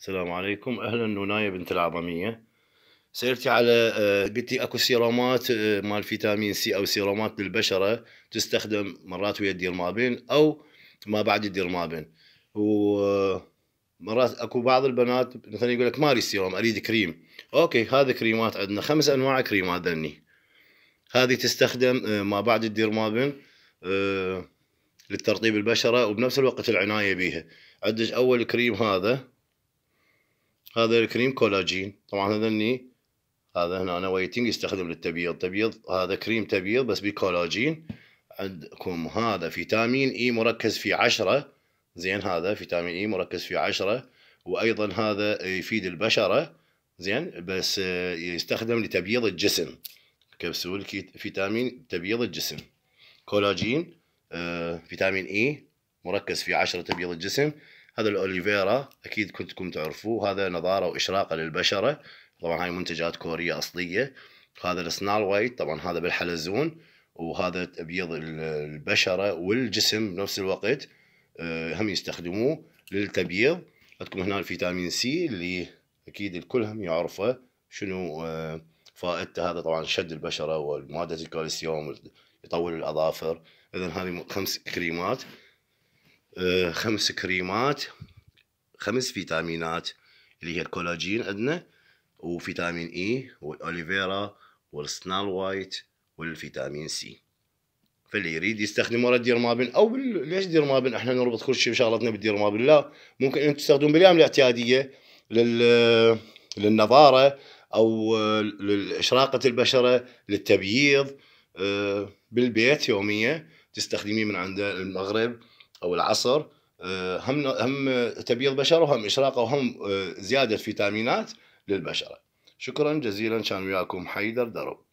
السلام عليكم اهلا ونايا بنت العظميه سيرتي على قلت آه، اكو سيرومات آه، مال فيتامين سي او سيرومات للبشره تستخدم مرات ويا الديرمابين او ما بعد الديرمابين و آه، مرات اكو بعض البنات مثلا يقول لك ما اريد سيروم اريد كريم اوكي هذا كريمات عندنا خمس انواع كريمات ذني هذه تستخدم ما بعد الديرمابين للترطيب البشره وبنفس الوقت العنايه بيها عندك اول كريم هذا هذا الكريم كولاجين طبعا هذا اللي هذا هنا أنا ويتنج يستخدم للتبييض تبييض هذا كريم تبييض بس بكولاجين عندكم هذا فيتامين اي مركز في عشرة زين هذا فيتامين اي مركز في عشرة وايضا هذا يفيد البشرة زين بس يستخدم لتبييض الجسم كبسول فيتامين تبييض الجسم كولاجين آه، فيتامين اي مركز في عشرة تبييض الجسم هذا الاوليفيرا اكيد كنتكم تعرفوه هذا نظاره واشراقه للبشره طبعا هاي منتجات كوريه اصليه هذا السنال وايت طبعا هذا بالحلزون وهذا تبيض البشره والجسم بنفس الوقت آه، هم يستخدموه للتبييض عندكم هنا الفيتامين سي اللي اكيد الكل هم يعرفه شنو آه، فائدته هذا طبعا شد البشره وماده الكالسيوم يطول الاظافر اذا هذه خمس كريمات آه، خمس كريمات خمس فيتامينات اللي هي الكولاجين عندنا وفيتامين اي والاوليفيرا والسنال وايت والفيتامين سي فاللي يريد يستخدم ورا دير مابن او بال... ليش دير مابن احنا نربط كل شيء بشغلتنا بالدير مابن لا ممكن انتم تستخدمون بالايام الاعتياديه لل للنظاره او آه، لاشراقه البشره للتبييض آه، بالبيت يوميه تستخدميه من عند المغرب او العصر آه، هم هم تبييض بشره وهم اشراقه وهم آه، زياده فيتامينات للبشره شكرا جزيلا كان وياكم حيدر درب